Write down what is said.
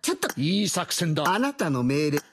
ちょっと。いい作戦だ。あなたの命令。